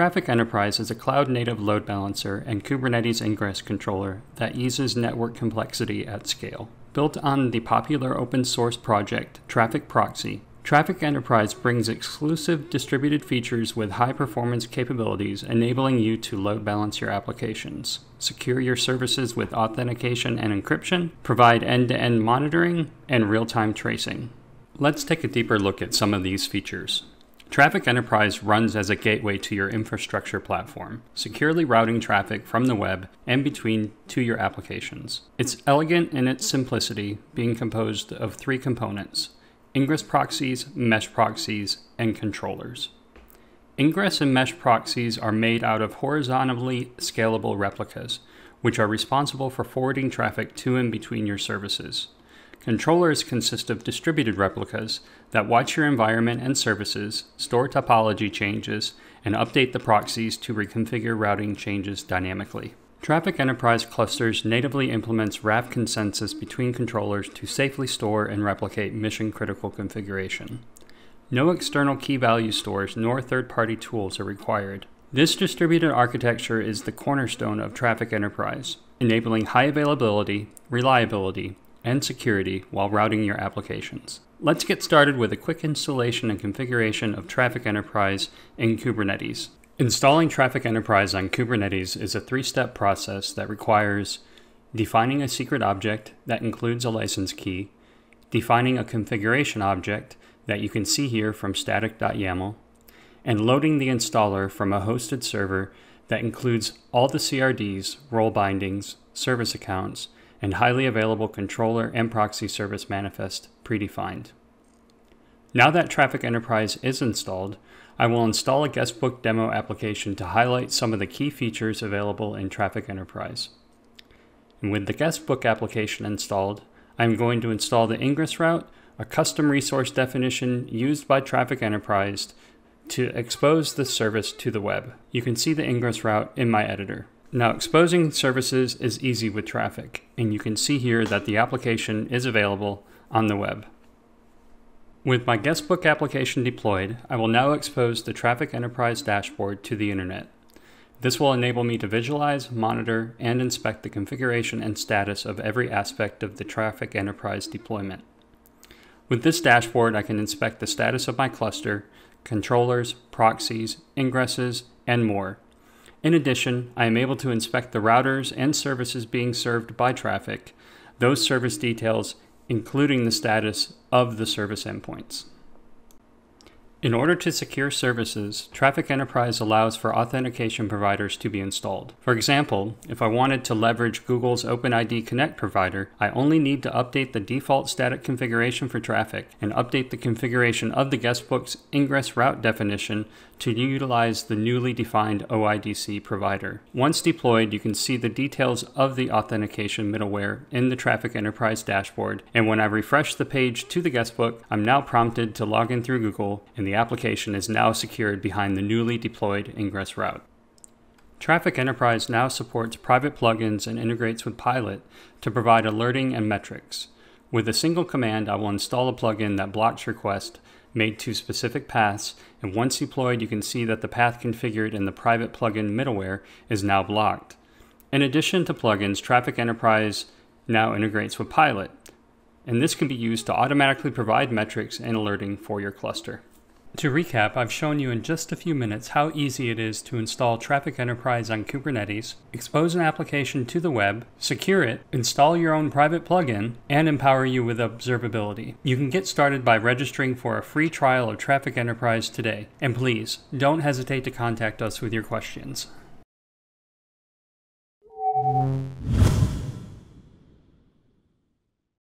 Traffic Enterprise is a cloud-native load balancer and Kubernetes ingress controller that eases network complexity at scale. Built on the popular open source project Traffic Proxy, Traffic Enterprise brings exclusive distributed features with high performance capabilities, enabling you to load balance your applications, secure your services with authentication and encryption, provide end to end monitoring, and real time tracing. Let's take a deeper look at some of these features. Traffic Enterprise runs as a gateway to your infrastructure platform, securely routing traffic from the web and between to your applications. It's elegant in its simplicity, being composed of three components ingress proxies, mesh proxies, and controllers. Ingress and mesh proxies are made out of horizontally scalable replicas, which are responsible for forwarding traffic to and between your services. Controllers consist of distributed replicas that watch your environment and services, store topology changes, and update the proxies to reconfigure routing changes dynamically. Traffic Enterprise Clusters natively implements Raft consensus between controllers to safely store and replicate mission critical configuration. No external key value stores nor third party tools are required. This distributed architecture is the cornerstone of Traffic Enterprise, enabling high availability, reliability, and security while routing your applications. Let's get started with a quick installation and configuration of Traffic Enterprise in Kubernetes. Installing Traffic Enterprise on Kubernetes is a three-step process that requires defining a secret object that includes a license key, defining a configuration object that you can see here from static.yml, and loading the installer from a hosted server that includes all the CRDs, role bindings, service accounts, and highly available controller and proxy service manifest predefined. Now that Traffic Enterprise is installed, I will install a guestbook demo application to highlight some of the key features available in Traffic Enterprise. And with the guestbook application installed, I'm going to install the ingress route, a custom resource definition used by Traffic Enterprise to expose the service to the web. You can see the ingress route in my editor. Now exposing services is easy with traffic, and you can see here that the application is available on the web. With my guestbook application deployed, I will now expose the Traffic Enterprise dashboard to the internet. This will enable me to visualize, monitor, and inspect the configuration and status of every aspect of the Traffic Enterprise deployment. With this dashboard, I can inspect the status of my cluster, controllers, proxies, ingresses, and more, in addition, I am able to inspect the routers and services being served by traffic, those service details, including the status of the service endpoints. In order to secure services, Traffic Enterprise allows for authentication providers to be installed. For example, if I wanted to leverage Google's OpenID Connect provider, I only need to update the default static configuration for traffic and update the configuration of the guestbook's ingress route definition to utilize the newly defined OIDC provider. Once deployed, you can see the details of the authentication middleware in the Traffic Enterprise dashboard, and when I refresh the page to the guestbook, I'm now prompted to log in through Google and the the application is now secured behind the newly deployed ingress route. Traffic Enterprise now supports private plugins and integrates with Pilot to provide alerting and metrics. With a single command, I will install a plugin that blocks requests made to specific paths, and once deployed, you can see that the path configured in the private plugin middleware is now blocked. In addition to plugins, Traffic Enterprise now integrates with Pilot, and this can be used to automatically provide metrics and alerting for your cluster. To recap, I've shown you in just a few minutes how easy it is to install Traffic Enterprise on Kubernetes, expose an application to the web, secure it, install your own private plugin, and empower you with observability. You can get started by registering for a free trial of Traffic Enterprise today. And please, don't hesitate to contact us with your questions.